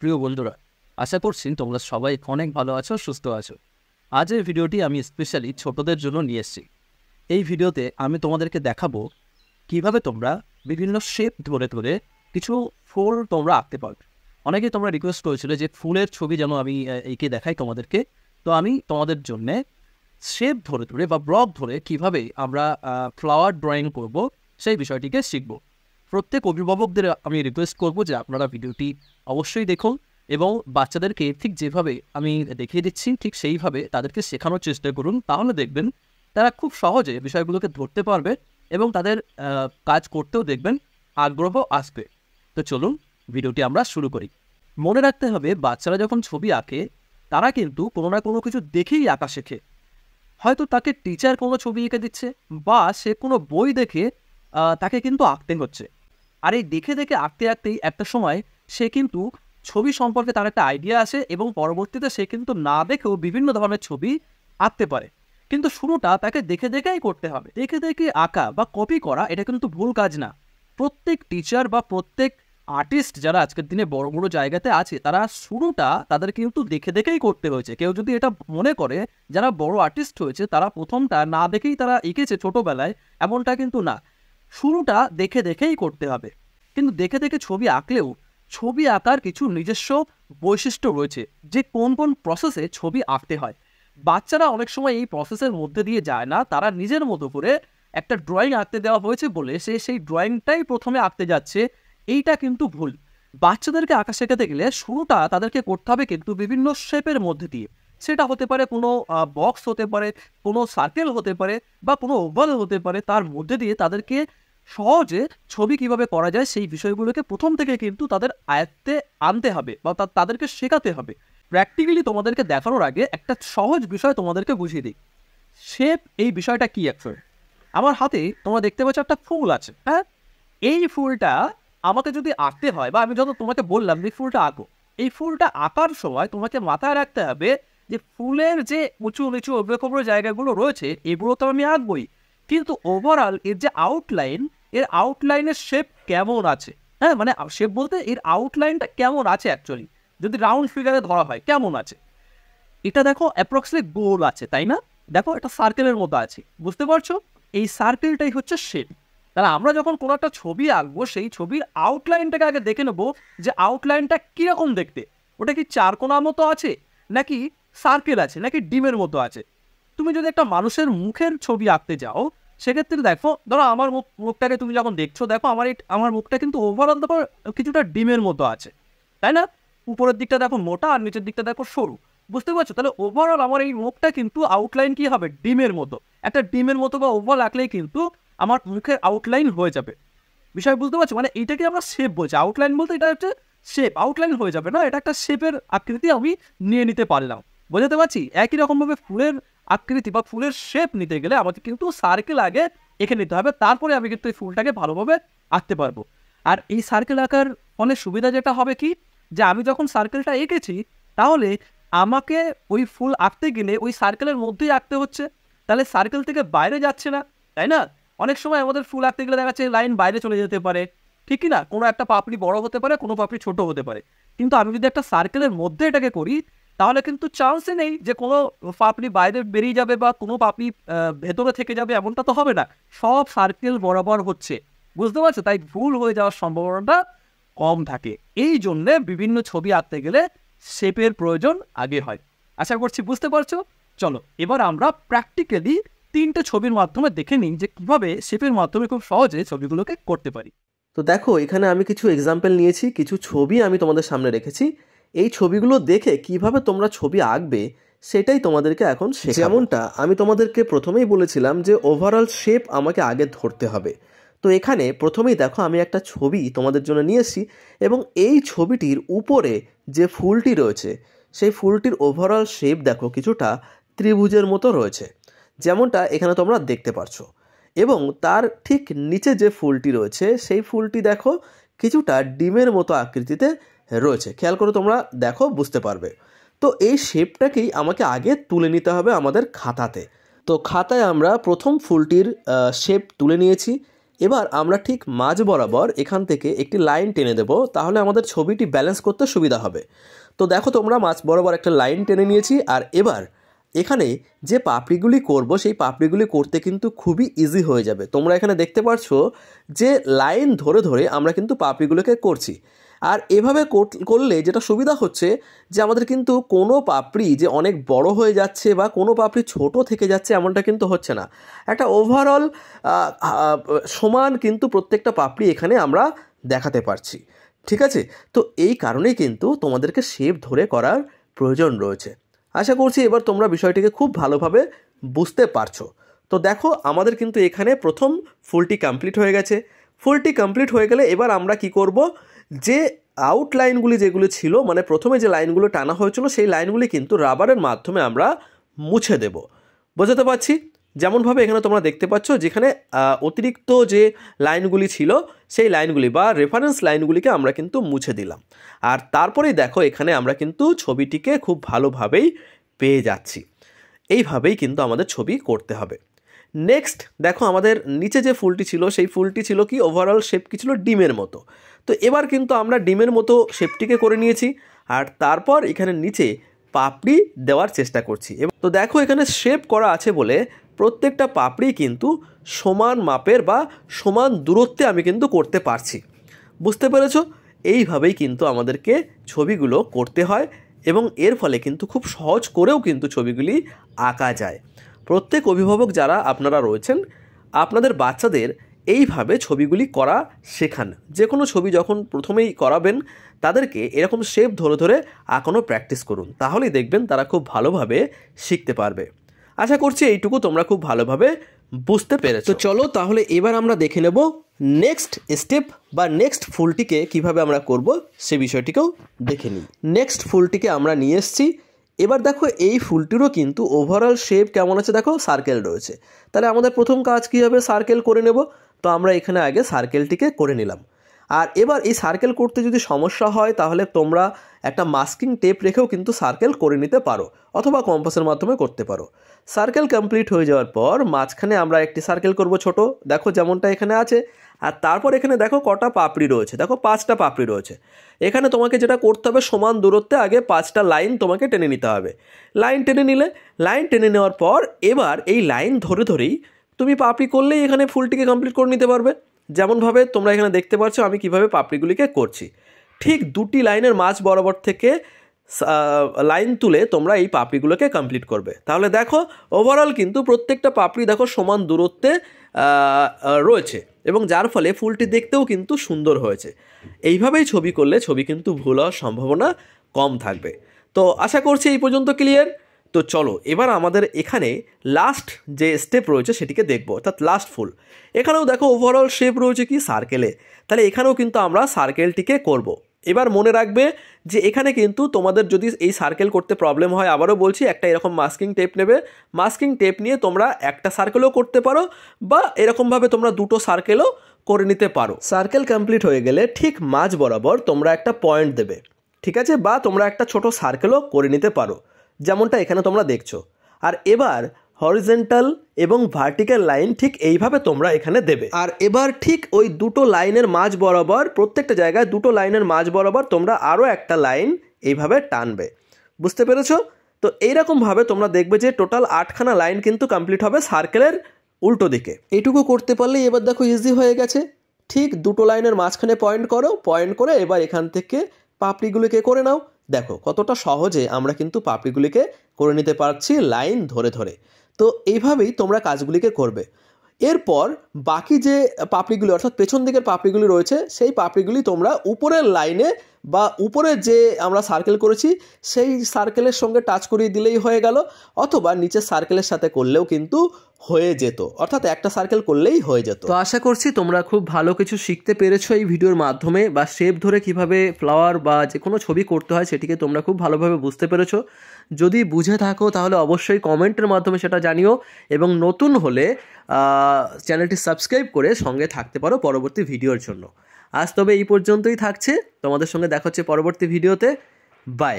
প্রিয় বন্ধুরা আশা করছি তোমরা সবাই অনেক ভালো আছো সুস্থ আছো আজ এই ভিডিওটি আমি স্পেশালি ছোটদের জন্য নিয়ে এসেছি এই ভিডিওতে আমি তোমাদেরকে দেখাবো কিভাবে তোমরা বিভিন্ন শেপ ধরে ধরে কিছু ফুল তোমরা আঁকতে পারবে অনেকেই তোমরা রিকোয়েস্ট করেছিলে যে ফুলের ছবি যেন আমি এঁকে দেখাই তোমাদেরকে তো আমি তোমাদের জন্যে শেপ ধরে ধরে বা ব্লক ধরে কিভাবে আমরা ফ্লাওয়ার ড্রয়িং করব সেই বিষয়টিকে শিখবো প্রত্যেক অভিভাবকদের আমি রিকোয়েস্ট করব যে আপনারা ভিডিওটি অবশ্যই দেখুন এবং বাচ্চাদেরকে ঠিক যেভাবে আমি দেখিয়ে দিচ্ছি ঠিক সেইভাবে তাদেরকে শেখানোর চেষ্টা করুন তাহলে দেখবেন তারা খুব সহজে বিষয়গুলোকে ধরতে পারবে এবং তাদের কাজ করতেও দেখবেন আগ্রহ আসবে তো চলুন ভিডিওটি আমরা শুরু করি মনে রাখতে হবে বাচ্চারা যখন ছবি আঁকে তারা কিন্তু কোনো না কোনো কিছু দেখেই আঁকা শেখে হয়তো তাকে টিচার কোনো ছবি এঁকে দিচ্ছে বা সে কোনো বই দেখে তাকে কিন্তু আঁকতে হচ্ছে আর এই দেখে দেখে আঁকতে আঁকতেই একটা সময় সে কিন্তু ছবি সম্পর্কে তার একটা আইডিয়া আসে এবং পরবর্তীতে সে কিন্তু না দেখেও বিভিন্ন ধরনের ছবি আঁকতে পারে কিন্তু শুরুটা তাকে দেখে দেখেই করতে হবে দেখে দেখে আঁকা বা কপি করা এটা কিন্তু ভুল কাজ না প্রত্যেক টিচার বা প্রত্যেক আর্টিস্ট যারা আজকের দিনে বড় বড় জায়গাতে আছে তারা শুরুটা তাদের কিন্তু দেখে দেখেই করতে হয়েছে কেউ যদি এটা মনে করে যারা বড় আর্টিস্ট হয়েছে তারা প্রথমটা না দেখেই তারা এঁকেছে ছোটোবেলায় এমনটা কিন্তু না শুরুটা দেখে দেখেই করতে হবে কিন্তু দেখে দেখে ছবি আঁকলেও ছবি আঁকার কিছু নিজস্ব বৈশিষ্ট্য রয়েছে যে কোন কোন প্রসেসে ছবি আঁকতে হয় বাচ্চারা অনেক সময় এই প্রসেসের মধ্যে দিয়ে যায় না তারা নিজের মতো করে একটা ড্রয়িং আঁকতে দেওয়া হয়েছে বলে সে সেই ড্রয়িংটাই প্রথমে আঁকতে যাচ্ছে এইটা কিন্তু ভুল বাচ্চাদেরকে আঁকা শেখাতে গেলে শুরুটা তাদেরকে করতে হবে কিন্তু বিভিন্ন শেপের মধ্যে দিয়ে সেটা হতে পারে কোনো বক্স হতে পারে কোনো সার্কেল হতে পারে বা কোনো ওভাল হতে পারে তার মধ্যে দিয়ে তাদেরকে সহজে ছবি কিভাবে করা যায় সেই বিষয়গুলোকে প্রথম থেকে কিন্তু তাদের আয়ত্তে আনতে হবে বা তাদেরকে শেখাতে হবে প্র্যাকটিক্যালি তোমাদেরকে দেখানোর আগে একটা সহজ বিষয় তোমাদেরকে বুঝিয়ে দিই শেপ এই বিষয়টা কী অ্যাকচুয়ালি আমার হাতে তোমরা দেখতে পাচ্ছ একটা ফুল আছে হ্যাঁ এই ফুলটা আমাকে যদি আঁকতে হয় বা আমি যত তোমাকে বললাম যে ফুলটা আঁকো এই ফুলটা আঁকার সময় তোমাকে মাথায় রাখতে হবে যে ফুলের যে উঁচু নিচু অব্রকব্র জায়গাগুলো রয়েছে এগুলো তো আমি আঁকবই কিন্তু ওভারঅল এর যে আউটলাইন এর আউটলাইনের শেপ কেমন আছে হ্যাঁ মানে শেপ বলতে এর আউটলাইনটা কেমন আছে অ্যাকচুয়ালি যদি রাউন্ড ফিগারে ধরা হয় কেমন আছে এটা দেখো অ্যাপ্রক্সিমেট গোল আছে তাই না দেখো এটা সার্কেলের মতো আছে বুঝতে পারছো এই সার্কেলটাই হচ্ছে শেপ তাহলে আমরা যখন কোনো একটা ছবি আঁকবো সেই ছবির আউটলাইনটাকে আগে দেখে নেবো যে আউটলাইনটা কীরকম দেখতে ওটা কি চারকোনা মতো আছে নাকি সার্কেল আছে নাকি ডিমের মতো আছে তুমি যদি একটা মানুষের মুখের ছবি আঁকতে যাও সেক্ষেত্রে দেখো ধরো আমার মুখ মুখটাকে তুমি যখন দেখছো দেখো আমার আমার মুখটা কিন্তু ওভারঅল দেখো কিছুটা ডিমের মতো আছে তাই না উপরের দিকটা দেখো মোটা আর নিচের দিকটা দেখো সরু বুঝতে পারছো তাহলে ওভারঅল আমার এই মুখটা কিন্তু আউটলাইন কি হবে ডিমের মতো একটা ডিমের মতো বা ওভারঅল আঁকলেই কিন্তু আমার মুখের আউটলাইন হয়ে যাবে বিষয় বুঝতে পারছো মানে এইটাকে আমরা শেপ বলছি আউটলাইন বলতে এটা হচ্ছে শেপ আউটলাইন হয়ে যাবে না এটা একটা শেপের আকৃতি আমি নিয়ে নিতে পারলাম বোঝাতে পারছি একই রকমভাবে ফুলের আকৃতি বা ফুলের শেপ নিতে গেলে আমাদের কিন্তু সার্কেল আগে এঁকে নিতে হবে তারপরে আমি কিন্তু এই ফুলটাকে ভালোভাবে আঁকতে পারবো আর এই সার্কেল আঁকার অনেক সুবিধা যেটা হবে কি যে আমি যখন সার্কেলটা এঁকেছি তাহলে আমাকে ওই ফুল আঁকতে গেলে ওই সার্কেলের মধ্যেই আঁকতে হচ্ছে তাহলে সার্কেল থেকে বাইরে যাচ্ছে না তাই না অনেক সময় আমাদের ফুল আঁকতে গেলে দেখা যাচ্ছে লাইন বাইরে চলে যেতে পারে ঠিক না কোনো একটা পাপড়ি বড় হতে পারে কোনো পাপড়ি ছোট হতে পারে কিন্তু আমি যদি একটা সার্কেলের মধ্যে এটাকে করি তাহলে কিন্তু চান্সই নেই যে কোনো পাপড়ি বাইরে বেরিয়ে যাবে বা কোনো পাপড়ি ভেতরে থেকে যাবে এমনটা তো হবে না সব সার্কেল বরাবর হচ্ছে বুঝতে পারছো তাই ভুল হয়ে যাওয়ার সম্ভাবনাটা কম থাকে এই জন্যে বিভিন্ন ছবি আঁকতে গেলে শেপের প্রয়োজন আগে হয় আশা করছি বুঝতে পারছো চলো এবার আমরা প্র্যাকটিক্যালি তিনটে ছবির মাধ্যমে দেখে নিই যে কীভাবে শেপের মাধ্যমে খুব সহজে ছবিগুলোকে করতে পারি তো দেখো এখানে আমি কিছু এক্সাম্পল নিয়েছি কিছু ছবি আমি তোমাদের সামনে রেখেছি এই ছবিগুলো দেখে কিভাবে তোমরা ছবি আঁকবে সেটাই তোমাদেরকে এখন যেমনটা আমি তোমাদেরকে প্রথমেই বলেছিলাম যে ওভারঅল শেপ আমাকে আগে ধরতে হবে তো এখানে প্রথমেই দেখো আমি একটা ছবি তোমাদের জন্য নিয়ে এসেছি এবং এই ছবিটির উপরে যে ফুলটি রয়েছে সেই ফুলটির ওভারঅল শেপ দেখো কিছুটা ত্রিভুজের মতো রয়েছে যেমনটা এখানে তোমরা দেখতে পারছো এবং তার ঠিক নিচে যে ফুলটি রয়েছে সেই ফুলটি দেখো কিছুটা ডিমের মতো আকৃতিতে রয়েছে খেয়াল করে তোমরা দেখো বুঝতে পারবে তো এই শেপটাকেই আমাকে আগে তুলে নিতে হবে আমাদের খাতাতে তো খাতায় আমরা প্রথম ফুলটির শেপ তুলে নিয়েছি এবার আমরা ঠিক মাঝ বরাবর এখান থেকে একটি লাইন টেনে দেব তাহলে আমাদের ছবিটি ব্যালেন্স করতে সুবিধা হবে তো দেখো তোমরা মাঝ বরাবর একটা লাইন টেনে নিয়েছি আর এবার এখানে যে পাপড়িগুলি করব সেই পাপড়িগুলি করতে কিন্তু খুবই ইজি হয়ে যাবে তোমরা এখানে দেখতে পাচ্ছ যে লাইন ধরে ধরে আমরা কিন্তু পাপড়িগুলোকে করছি আর এভাবে করলে যেটা সুবিধা হচ্ছে যে আমাদের কিন্তু কোনো পাপড়ি যে অনেক বড় হয়ে যাচ্ছে বা কোনো পাপড়ি ছোট থেকে যাচ্ছে এমনটা কিন্তু হচ্ছে না একটা ওভারঅল সমান কিন্তু প্রত্যেকটা পাপড়ি এখানে আমরা দেখাতে পারছি ঠিক আছে তো এই কারণেই কিন্তু তোমাদেরকে শেপ ধরে করার প্রয়োজন রয়েছে আশা করছি এবার তোমরা বিষয়টিকে খুব ভালোভাবে বুঝতে পারছো তো দেখো আমাদের কিন্তু এখানে প্রথম ফুলটি কমপ্লিট হয়ে গেছে ফুলটি কমপ্লিট হয়ে গেলে এবার আমরা কি করব যে আউটলাইনগুলি যেগুলি ছিল মানে প্রথমে যে লাইনগুলো টানা হয়েছিল সেই লাইনগুলি কিন্তু রাবারের মাধ্যমে আমরা মুছে দেব বোঝাতে পারছি যেমনভাবে এখানে তোমরা দেখতে পাচ্ছ যেখানে অতিরিক্ত যে লাইনগুলি ছিল সেই লাইনগুলি বা রেফারেন্স লাইনগুলিকে আমরা কিন্তু মুছে দিলাম আর তারপরেই দেখো এখানে আমরা কিন্তু ছবিটিকে খুব ভালোভাবেই পেয়ে যাচ্ছি এইভাবেই কিন্তু আমাদের ছবি করতে হবে নেক্সট দেখো আমাদের নিচে যে ফুলটি ছিল সেই ফুলটি ছিল কি ওভারঅল শেপ কি ছিল ডিমের মতো তো এবার কিন্তু আমরা ডিমের মতো শেপটিকে করে নিয়েছি আর তারপর এখানে নিচে পাপড়ি দেওয়ার চেষ্টা করছি তো দেখো এখানে শেপ করা আছে বলে প্রত্যেকটা পাপড়ি কিন্তু সমান মাপের বা সমান দূরত্বে আমি কিন্তু করতে পারছি বুঝতে পেরেছো এইভাবেই কিন্তু আমাদেরকে ছবিগুলো করতে হয় এবং এর ফলে কিন্তু খুব সহজ করেও কিন্তু ছবিগুলি আঁকা যায় প্রত্যেক অভিভাবক যারা আপনারা রয়েছেন আপনাদের বাচ্চাদের এইভাবে ছবিগুলি করা শেখান যে কোনো ছবি যখন প্রথমেই করাবেন তাদেরকে এরকম শেপ ধরে ধরে আঁকানো প্র্যাকটিস করুন তাহলেই দেখবেন তারা খুব ভালোভাবে শিখতে পারবে আশা করছি এইটুকু তোমরা খুব ভালোভাবে বুঝতে পেরেছ তো চলো তাহলে এবার আমরা দেখে নেব নেক্সট স্টেপ বা নেক্সট ফুলটিকে কিভাবে আমরা করব সে বিষয়টিকেও দেখে নিই নেক্সট ফুলটিকে আমরা নিয়ে এসেছি এবার দেখো এই ফুলটিরও কিন্তু ওভারঅল শেপ কেমন আছে দেখো সার্কেল রয়েছে তাহলে আমাদের প্রথম কাজ কী হবে সার্কেল করে নেব তো আমরা এখানে আগে সার্কেলটিকে করে নিলাম আর এবার এই সার্কেল করতে যদি সমস্যা হয় তাহলে তোমরা একটা মাস্কিং টেপ রেখেও কিন্তু সার্কেল করে নিতে পারো অথবা কম্পাসের মাধ্যমে করতে পারো সার্কেল কমপ্লিট হয়ে যাওয়ার পর মাঝখানে আমরা একটি সার্কেল করব ছোট দেখো যেমনটা এখানে আছে আর তারপর এখানে দেখো কটা পাপড়ি রয়েছে দেখো পাঁচটা পাপড়ি রয়েছে এখানে তোমাকে যেটা করতে হবে সমান দূরত্বে আগে পাঁচটা লাইন তোমাকে টেনে নিতে হবে লাইন টেনে নিলে লাইন টেনে নেওয়ার পর এবার এই লাইন ধরে ধরেই তুমি পাপড়ি করলেই এখানে ফুলটিকে কমপ্লিট করে নিতে পারবে যেমনভাবে তোমরা এখানে দেখতে পাচ্ছ আমি কিভাবে পাপড়িগুলিকে করছি ঠিক দুটি লাইনের মাছ বরাবর থেকে লাইন তুলে তোমরা এই পাপড়িগুলোকে কমপ্লিট করবে তাহলে দেখো ওভারঅল কিন্তু প্রত্যেকটা পাপড়ি দেখো সমান দূরত্বে রয়েছে এবং যার ফলে ফুলটি দেখতেও কিন্তু সুন্দর হয়েছে এইভাবেই ছবি করলে ছবি কিন্তু ভুল হওয়ার সম্ভাবনা কম থাকবে তো আশা করছি এই পর্যন্ত ক্লিয়ার তো চলো এবার আমাদের এখানে লাস্ট যে স্টেপ রয়েছে সেটিকে দেখবো অর্থাৎ লাস্ট ফুল এখানেও দেখো ওভারঅল শেপ রয়েছে কি সার্কেলে তাহলে এখানেও কিন্তু আমরা সার্কেলটিকে করবো এবার মনে রাখবে যে এখানে কিন্তু তোমাদের যদি এই সার্কেল করতে প্রবলেম হয় আবারও বলছি একটা এরকম মাস্কিং টেপ নেবে মাস্কিং টেপ নিয়ে তোমরা একটা সার্কেলও করতে পারো বা এরকমভাবে তোমরা দুটো সার্কেলও করে নিতে পারো সার্কেল কমপ্লিট হয়ে গেলে ঠিক মাঝ বরাবর তোমরা একটা পয়েন্ট দেবে ঠিক আছে বা তোমরা একটা ছোট সার্কেলও করে নিতে পারো যেমনটা এখানে তোমরা দেখছো আর এবার হরিজেন্টাল এবং ভার্টিক্যাল লাইন ঠিক এইভাবে তোমরা এখানে দেবে আর এবার ঠিক ওই দুটো লাইনের মাঝ বরাবর প্রত্যেকটা জায়গায় দুটো লাইনের মাঝ বরাবর তোমরা আরও একটা লাইন এইভাবে টানবে বুঝতে পেরেছো তো এইরকমভাবে তোমরা দেখবে যে টোটাল আটখানা লাইন কিন্তু কমপ্লিট হবে সার্কেলের উল্টো দিকে এইটুকু করতে পারলে এবার দেখো ইজি হয়ে গেছে ঠিক দুটো লাইনের মাঝখানে পয়েন্ট করো পয়েন্ট করে এবার এখান থেকে পাপড়িগুলিকে করে নাও দেখো কতটা সহজে আমরা কিন্তু পাপড়িগুলিকে করে নিতে পারছি লাইন ধরে ধরে তো এইভাবেই তোমরা কাজগুলিকে করবে এরপর বাকি যে পাপড়িগুলি অর্থাৎ পেছন দিকের পাপড়িগুলি রয়েছে সেই পাপড়িগুলি তোমরা উপরের লাইনে বা উপরে যে আমরা সার্কেল করেছি সেই সার্কেলের সঙ্গে টাচ করিয়ে দিলেই হয়ে গেল অথবা নিচের সার্কেলের সাথে করলেও কিন্তু হয়ে যেত অর্থাৎ একটা সার্কেল করলেই হয়ে যেত তো আশা করছি তোমরা খুব ভালো কিছু শিখতে পেরেছো এই ভিডিওর মাধ্যমে বা শেপ ধরে কিভাবে ফ্লাওয়ার বা যে কোনো ছবি করতে হয় সেটিকে তোমরা খুব ভালোভাবে বুঝতে পেরেছো যদি বুঝে থাকো তাহলে অবশ্যই কমেন্টের মাধ্যমে সেটা জানিও এবং নতুন হলে চ্যানেলটি সাবস্ক্রাইব করে সঙ্গে থাকতে পারো পরবর্তী ভিডিওর জন্য আজ তবে এই পর্যন্তই থাকছে তোমাদের সঙ্গে দেখা হচ্ছে পরবর্তী ভিডিওতে বাই